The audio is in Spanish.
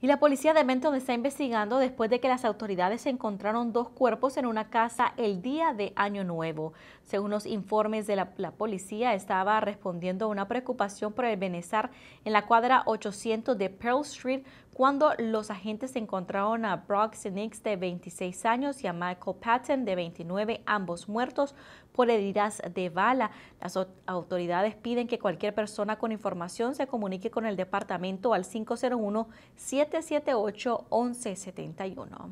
Y la policía de Benton está investigando después de que las autoridades encontraron dos cuerpos en una casa el día de Año Nuevo. Según los informes de la, policía, estaba respondiendo a una preocupación por el bienestar en la cuadra 800 de Pearl Street cuando los agentes encontraron a Brock Sinix de 26 años y a Michael Patton de 29, ambos muertos por heridas de bala. Las autoridades piden que cualquier persona con información se comunique con el departamento al 501 7 778-1171.